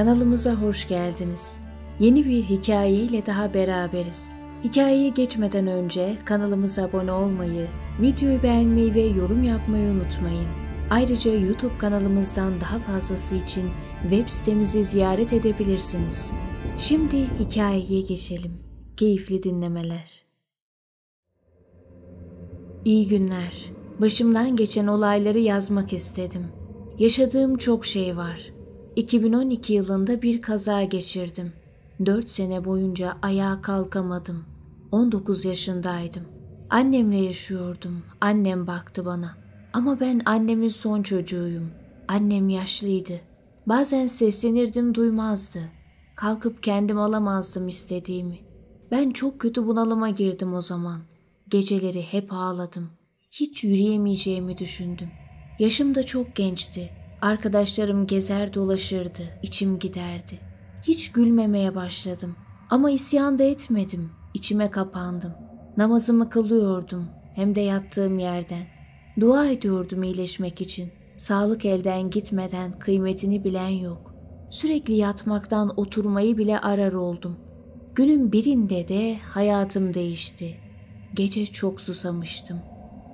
Kanalımıza hoş geldiniz. Yeni bir hikayeyle daha beraberiz. Hikayeye geçmeden önce kanalımıza abone olmayı, videoyu beğenmeyi ve yorum yapmayı unutmayın. Ayrıca YouTube kanalımızdan daha fazlası için web sitemizi ziyaret edebilirsiniz. Şimdi hikayeye geçelim. Keyifli dinlemeler. İyi günler. Başımdan geçen olayları yazmak istedim. Yaşadığım çok şey var. 2012 yılında bir kaza geçirdim. 4 sene boyunca ayağa kalkamadım. 19 yaşındaydım. Annemle yaşıyordum. Annem baktı bana. Ama ben annemin son çocuğuyum. Annem yaşlıydı. Bazen seslenirdim duymazdı. Kalkıp kendim alamazdım istediğimi. Ben çok kötü bunalıma girdim o zaman. Geceleri hep ağladım. Hiç yürüyemeyeceğimi düşündüm. Yaşım da çok gençti. Arkadaşlarım gezer dolaşırdı, içim giderdi. Hiç gülmemeye başladım. Ama isyan da etmedim, içime kapandım. Namazımı kılıyordum, hem de yattığım yerden. Dua ediyordum iyileşmek için. Sağlık elden gitmeden kıymetini bilen yok. Sürekli yatmaktan oturmayı bile arar oldum. Günün birinde de hayatım değişti. Gece çok susamıştım.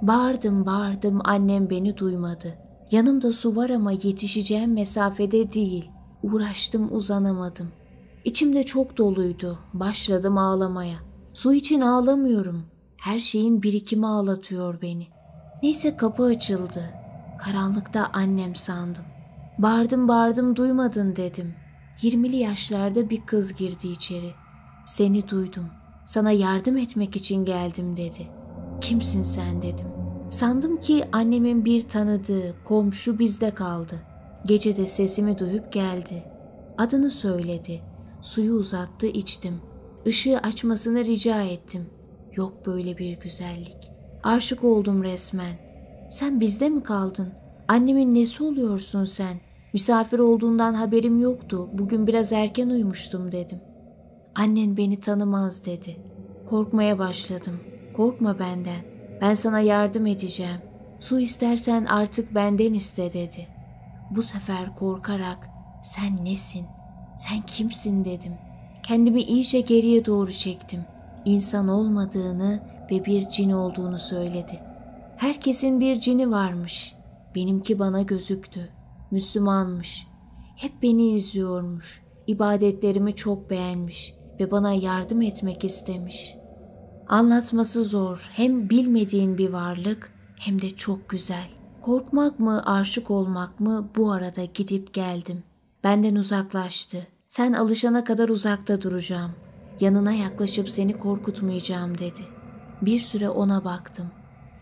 Bağırdım bağırdım annem beni duymadı.'' Yanımda su var ama yetişeceğim mesafede değil. Uğraştım uzanamadım. İçimde çok doluydu. Başladım ağlamaya. Su için ağlamıyorum. Her şeyin birikimi ağlatıyor beni. Neyse kapı açıldı. Karanlıkta annem sandım. Bağırdım bağırdım duymadın dedim. Yirmili yaşlarda bir kız girdi içeri. Seni duydum. Sana yardım etmek için geldim dedi. Kimsin sen dedim. Sandım ki annemin bir tanıdığı komşu bizde kaldı. Gece de sesimi duyup geldi. Adını söyledi. Suyu uzattı içtim. Işığı açmasını rica ettim. Yok böyle bir güzellik. Aşık oldum resmen. Sen bizde mi kaldın? Annemin nesi oluyorsun sen? Misafir olduğundan haberim yoktu. Bugün biraz erken uyumuştum dedim. Annen beni tanımaz dedi. Korkmaya başladım. Korkma benden. Ben sana yardım edeceğim. Su istersen artık benden iste dedi. Bu sefer korkarak sen nesin? Sen kimsin dedim. Kendimi iyice geriye doğru çektim. İnsan olmadığını ve bir cin olduğunu söyledi. Herkesin bir cini varmış. Benimki bana gözüktü. Müslümanmış. Hep beni izliyormuş. İbadetlerimi çok beğenmiş ve bana yardım etmek istemiş.'' Anlatması zor, hem bilmediğin bir varlık hem de çok güzel. Korkmak mı, aşık olmak mı bu arada gidip geldim. Benden uzaklaştı. Sen alışana kadar uzakta duracağım. Yanına yaklaşıp seni korkutmayacağım dedi. Bir süre ona baktım.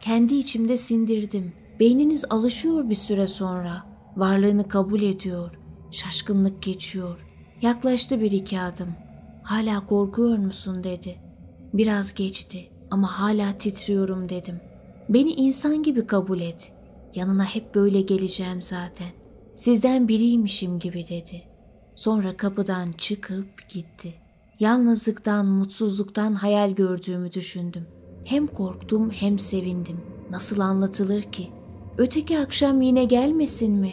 Kendi içimde sindirdim. Beyniniz alışıyor bir süre sonra. Varlığını kabul ediyor. Şaşkınlık geçiyor. Yaklaştı bir iki adım. Hala korkuyor musun dedi. Biraz geçti ama hala titriyorum dedim. Beni insan gibi kabul et. Yanına hep böyle geleceğim zaten. Sizden biriymişim gibi dedi. Sonra kapıdan çıkıp gitti. Yalnızlıktan, mutsuzluktan hayal gördüğümü düşündüm. Hem korktum hem sevindim. Nasıl anlatılır ki? Öteki akşam yine gelmesin mi?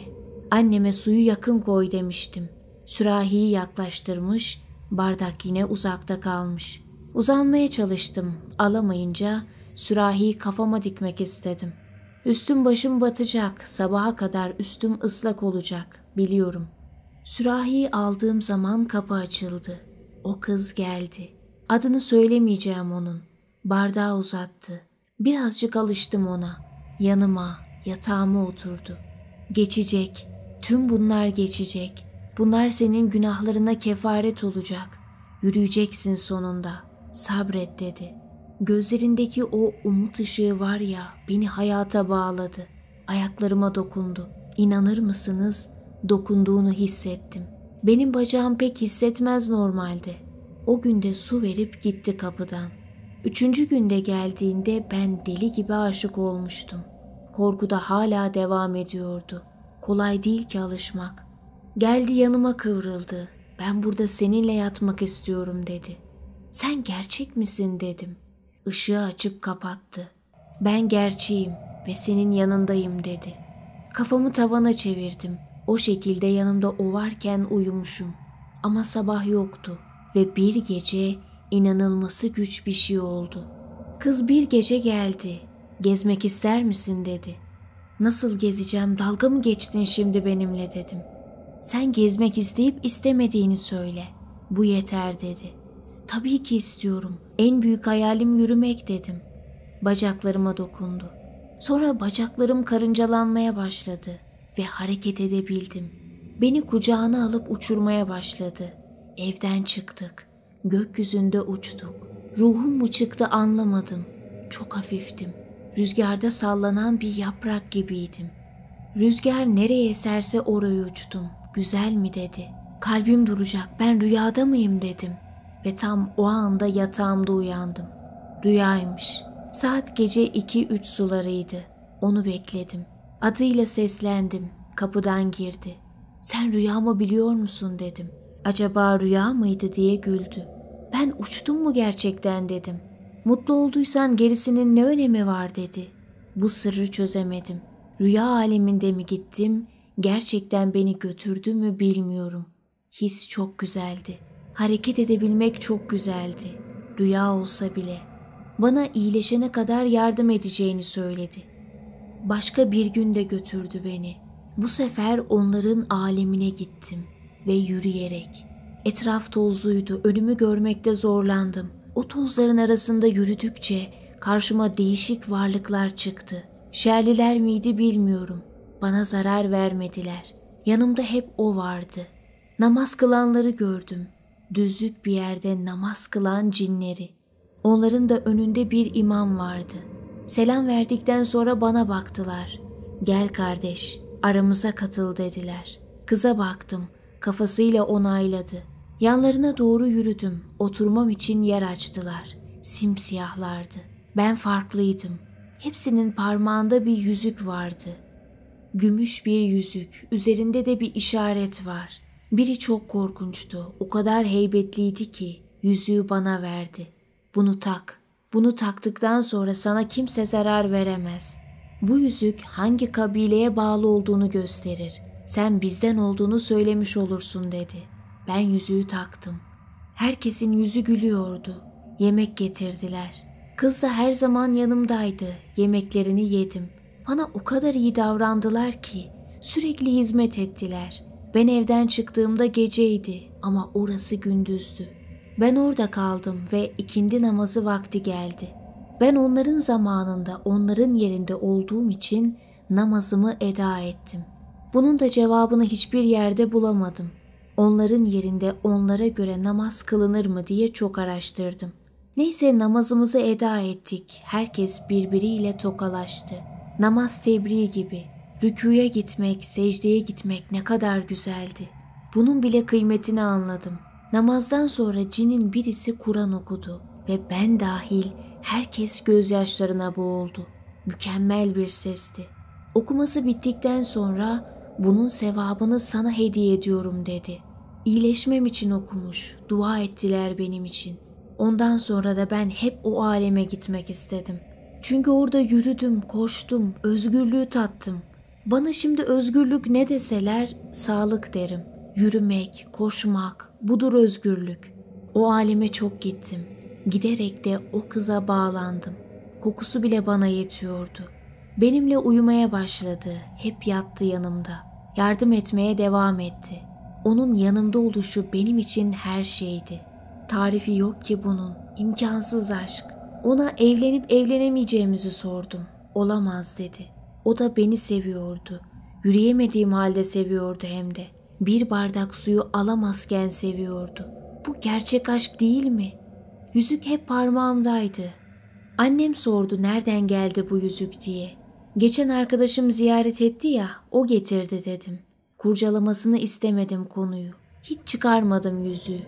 Anneme suyu yakın koy demiştim. Sürahiyi yaklaştırmış, bardak yine uzakta kalmış. Uzanmaya çalıştım. Alamayınca sürahiyi kafama dikmek istedim. Üstüm başım batacak, sabaha kadar üstüm ıslak olacak, biliyorum. Sürahiyi aldığım zaman kapı açıldı. O kız geldi. Adını söylemeyeceğim onun. Bardağı uzattı. Birazcık alıştım ona. Yanıma, yatağıma oturdu. Geçecek. Tüm bunlar geçecek. Bunlar senin günahlarına kefaret olacak. Yürüyeceksin sonunda.'' Sabret dedi. Gözlerindeki o umut ışığı var ya beni hayata bağladı. Ayaklarıma dokundu. İnanır mısınız? Dokunduğunu hissettim. Benim bacağım pek hissetmez normalde. O günde su verip gitti kapıdan. Üçüncü günde geldiğinde ben deli gibi aşık olmuştum. Korku da hala devam ediyordu. Kolay değil ki alışmak. Geldi yanıma kıvrıldı. Ben burada seninle yatmak istiyorum dedi. Sen gerçek misin dedim. Işığı açıp kapattı. Ben gerçeğim ve senin yanındayım dedi. Kafamı tavana çevirdim. O şekilde yanımda o varken uyumuşum. Ama sabah yoktu ve bir gece inanılması güç bir şey oldu. Kız bir gece geldi. Gezmek ister misin dedi. Nasıl gezeceğim dalga mı geçtin şimdi benimle dedim. Sen gezmek isteyip istemediğini söyle. Bu yeter dedi.'' tabii ki istiyorum. En büyük hayalim yürümek dedim. Bacaklarıma dokundu. Sonra bacaklarım karıncalanmaya başladı ve hareket edebildim. Beni kucağına alıp uçurmaya başladı. Evden çıktık. Gökyüzünde uçtuk. Ruhum mu çıktı anlamadım. Çok hafiftim. Rüzgarda sallanan bir yaprak gibiydim. Rüzgar nereye eserse oraya uçtum. Güzel mi dedi. Kalbim duracak ben rüyada mıyım dedim ve tam o anda yatağımda uyandım. Rüyaymış. Saat gece 2-3 sularıydı. Onu bekledim. Adıyla seslendim. Kapıdan girdi. Sen rüyamı biliyor musun dedim. Acaba rüya mıydı diye güldü. Ben uçtum mu gerçekten dedim. Mutlu olduysan gerisinin ne önemi var dedi. Bu sırrı çözemedim. Rüya aleminde mi gittim, gerçekten beni götürdü mü bilmiyorum. His çok güzeldi.'' Hareket edebilmek çok güzeldi. Rüya olsa bile. Bana iyileşene kadar yardım edeceğini söyledi. Başka bir günde götürdü beni. Bu sefer onların alemine gittim ve yürüyerek. Etraf tozluydu, önümü görmekte zorlandım. O tozların arasında yürüdükçe karşıma değişik varlıklar çıktı. Şerliler miydi bilmiyorum. Bana zarar vermediler. Yanımda hep o vardı. Namaz kılanları gördüm. Düzük bir yerde namaz kılan cinleri. Onların da önünde bir imam vardı. Selam verdikten sonra bana baktılar. Gel kardeş, aramıza katıl dediler. Kıza baktım, kafasıyla onayladı. Yanlarına doğru yürüdüm, oturmam için yer açtılar. Simsiyahlardı. Ben farklıydım. Hepsinin parmağında bir yüzük vardı. Gümüş bir yüzük, üzerinde de bir işaret var. Biri çok korkunçtu. O kadar heybetliydi ki yüzüğü bana verdi. Bunu tak. Bunu taktıktan sonra sana kimse zarar veremez. Bu yüzük hangi kabileye bağlı olduğunu gösterir. Sen bizden olduğunu söylemiş olursun dedi. Ben yüzüğü taktım. Herkesin yüzü gülüyordu. Yemek getirdiler. Kız da her zaman yanımdaydı. Yemeklerini yedim. Bana o kadar iyi davrandılar ki sürekli hizmet ettiler. Ben evden çıktığımda geceydi ama orası gündüzdü. Ben orada kaldım ve ikindi namazı vakti geldi. Ben onların zamanında, onların yerinde olduğum için namazımı eda ettim. Bunun da cevabını hiçbir yerde bulamadım. Onların yerinde onlara göre namaz kılınır mı diye çok araştırdım. Neyse namazımızı eda ettik. Herkes birbiriyle tokalaştı. Namaz tebriği gibi. Rüküye gitmek, secdeye gitmek ne kadar güzeldi. Bunun bile kıymetini anladım. Namazdan sonra cinin birisi Kur'an okudu ve ben dahil herkes gözyaşlarına boğuldu. Mükemmel bir sesti. Okuması bittikten sonra bunun sevabını sana hediye ediyorum dedi. İyileşmem için okumuş, dua ettiler benim için. Ondan sonra da ben hep o aleme gitmek istedim. Çünkü orada yürüdüm, koştum, özgürlüğü tattım. Bana şimdi özgürlük ne deseler sağlık derim. Yürümek, koşmak, budur özgürlük. O aleme çok gittim. Giderek de o kıza bağlandım. Kokusu bile bana yetiyordu. Benimle uyumaya başladı. Hep yattı yanımda. Yardım etmeye devam etti. Onun yanımda oluşu benim için her şeydi. Tarifi yok ki bunun. İmkansız aşk. Ona evlenip evlenemeyeceğimizi sordum. Olamaz dedi.'' O da beni seviyordu. Yürüyemediğim halde seviyordu hem de. Bir bardak suyu alamazken seviyordu. Bu gerçek aşk değil mi? Yüzük hep parmağımdaydı. Annem sordu nereden geldi bu yüzük diye. Geçen arkadaşım ziyaret etti ya, o getirdi dedim. Kurcalamasını istemedim konuyu. Hiç çıkarmadım yüzüğü.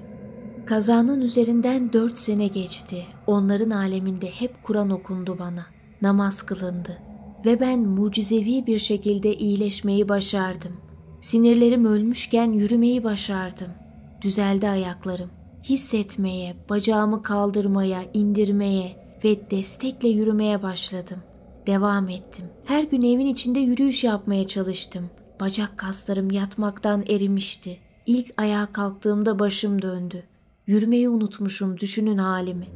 Kazanın üzerinden dört sene geçti. Onların aleminde hep Kur'an okundu bana. Namaz kılındı ve ben mucizevi bir şekilde iyileşmeyi başardım. Sinirlerim ölmüşken yürümeyi başardım. Düzeldi ayaklarım. Hissetmeye, bacağımı kaldırmaya, indirmeye ve destekle yürümeye başladım. Devam ettim. Her gün evin içinde yürüyüş yapmaya çalıştım. Bacak kaslarım yatmaktan erimişti. İlk ayağa kalktığımda başım döndü. Yürümeyi unutmuşum düşünün halimi.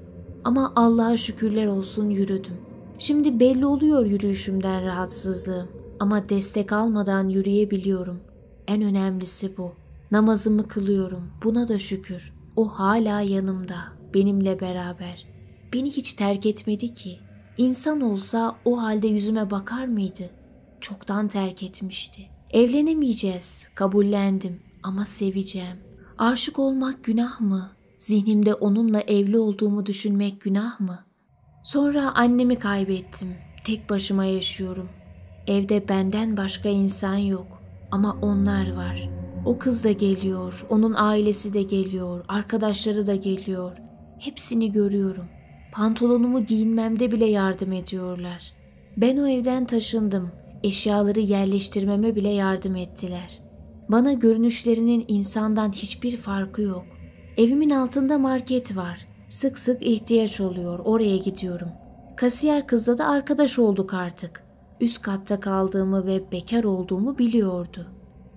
Ama Allah'a şükürler olsun yürüdüm. Şimdi belli oluyor yürüyüşümden rahatsızlığım. Ama destek almadan yürüyebiliyorum. En önemlisi bu. Namazımı kılıyorum. Buna da şükür. O hala yanımda, benimle beraber. Beni hiç terk etmedi ki. İnsan olsa o halde yüzüme bakar mıydı? Çoktan terk etmişti. Evlenemeyeceğiz, kabullendim ama seveceğim. Aşık olmak günah mı? Zihnimde onunla evli olduğumu düşünmek günah mı? Sonra annemi kaybettim. Tek başıma yaşıyorum. Evde benden başka insan yok ama onlar var. O kız da geliyor, onun ailesi de geliyor, arkadaşları da geliyor. Hepsini görüyorum. Pantolonumu giyinmemde bile yardım ediyorlar. Ben o evden taşındım. Eşyaları yerleştirmeme bile yardım ettiler. Bana görünüşlerinin insandan hiçbir farkı yok. Evimin altında market var. Sık sık ihtiyaç oluyor, oraya gidiyorum. Kasiyer kızla da arkadaş olduk artık. Üst katta kaldığımı ve bekar olduğumu biliyordu.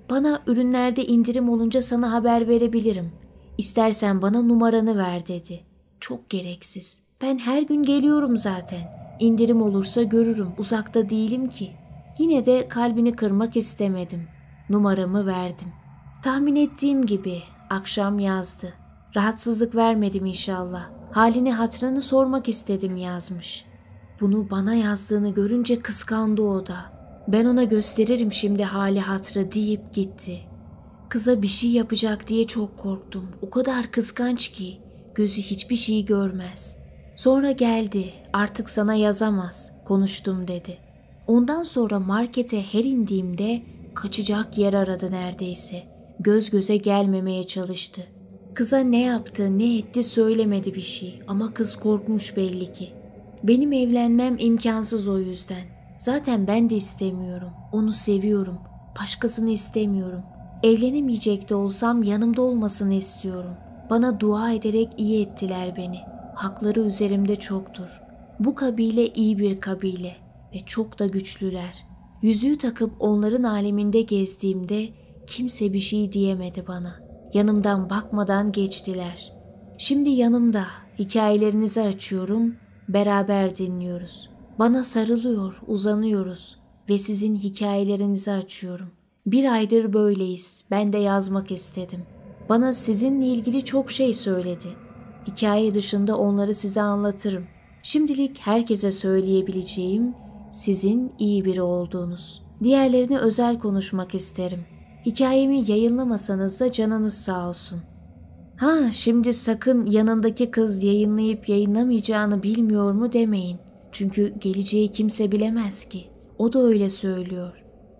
Bana ürünlerde indirim olunca sana haber verebilirim. İstersen bana numaranı ver dedi. Çok gereksiz. Ben her gün geliyorum zaten. İndirim olursa görürüm. Uzakta değilim ki. Yine de kalbini kırmak istemedim. Numaramı verdim. Tahmin ettiğim gibi akşam yazdı. Rahatsızlık vermedim inşallah. Halini hatrını sormak istedim yazmış. Bunu bana yazdığını görünce kıskandı o da. Ben ona gösteririm şimdi hali hatrı deyip gitti. Kıza bir şey yapacak diye çok korktum. O kadar kıskanç ki gözü hiçbir şeyi görmez. Sonra geldi. Artık sana yazamaz. Konuştum dedi. Ondan sonra markete her indiğimde kaçacak yer aradı neredeyse. Göz göze gelmemeye çalıştı. Kıza ne yaptı, ne etti söylemedi bir şey ama kız korkmuş belli ki. Benim evlenmem imkansız o yüzden. Zaten ben de istemiyorum. Onu seviyorum. Başkasını istemiyorum. Evlenemeyecek de olsam yanımda olmasını istiyorum. Bana dua ederek iyi ettiler beni. Hakları üzerimde çoktur. Bu kabile iyi bir kabile ve çok da güçlüler. Yüzüğü takıp onların aleminde gezdiğimde kimse bir şey diyemedi bana.'' Yanımdan bakmadan geçtiler. Şimdi yanımda hikayelerinizi açıyorum, beraber dinliyoruz. Bana sarılıyor, uzanıyoruz ve sizin hikayelerinizi açıyorum. Bir aydır böyleyiz. Ben de yazmak istedim. Bana sizinle ilgili çok şey söyledi. Hikaye dışında onları size anlatırım. Şimdilik herkese söyleyebileceğim sizin iyi biri olduğunuz. Diğerlerini özel konuşmak isterim. Hikayemi yayınlamasanız da canınız sağ olsun. Ha şimdi sakın yanındaki kız yayınlayıp yayınlamayacağını bilmiyor mu demeyin. Çünkü geleceği kimse bilemez ki. O da öyle söylüyor.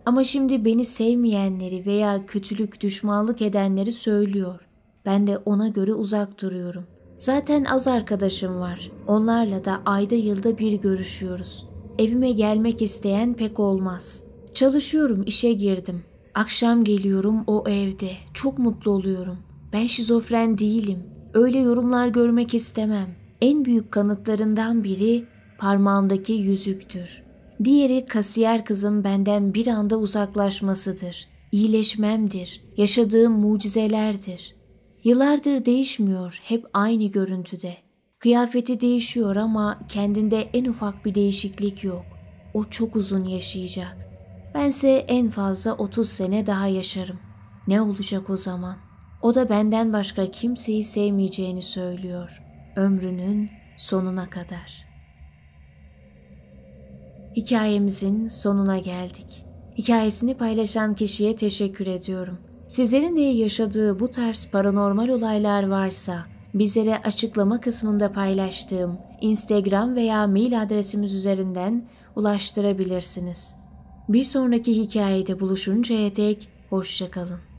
Ama şimdi beni sevmeyenleri veya kötülük, düşmanlık edenleri söylüyor. Ben de ona göre uzak duruyorum. Zaten az arkadaşım var. Onlarla da ayda yılda bir görüşüyoruz. Evime gelmek isteyen pek olmaz. Çalışıyorum, işe girdim. Akşam geliyorum o evde. Çok mutlu oluyorum. Ben şizofren değilim. Öyle yorumlar görmek istemem. En büyük kanıtlarından biri parmağımdaki yüzüktür. Diğeri kasiyer kızım benden bir anda uzaklaşmasıdır. İyileşmemdir, yaşadığım mucizelerdir. Yıllardır değişmiyor, hep aynı görüntüde. Kıyafeti değişiyor ama kendinde en ufak bir değişiklik yok. O çok uzun yaşayacak.'' Bense en fazla 30 sene daha yaşarım. Ne olacak o zaman? O da benden başka kimseyi sevmeyeceğini söylüyor. Ömrünün sonuna kadar. Hikayemizin sonuna geldik. Hikayesini paylaşan kişiye teşekkür ediyorum. Sizlerin de yaşadığı bu tarz paranormal olaylar varsa bizlere açıklama kısmında paylaştığım Instagram veya mail adresimiz üzerinden ulaştırabilirsiniz. Bir sonraki hikayede buluşuncaya dek hoşçakalın.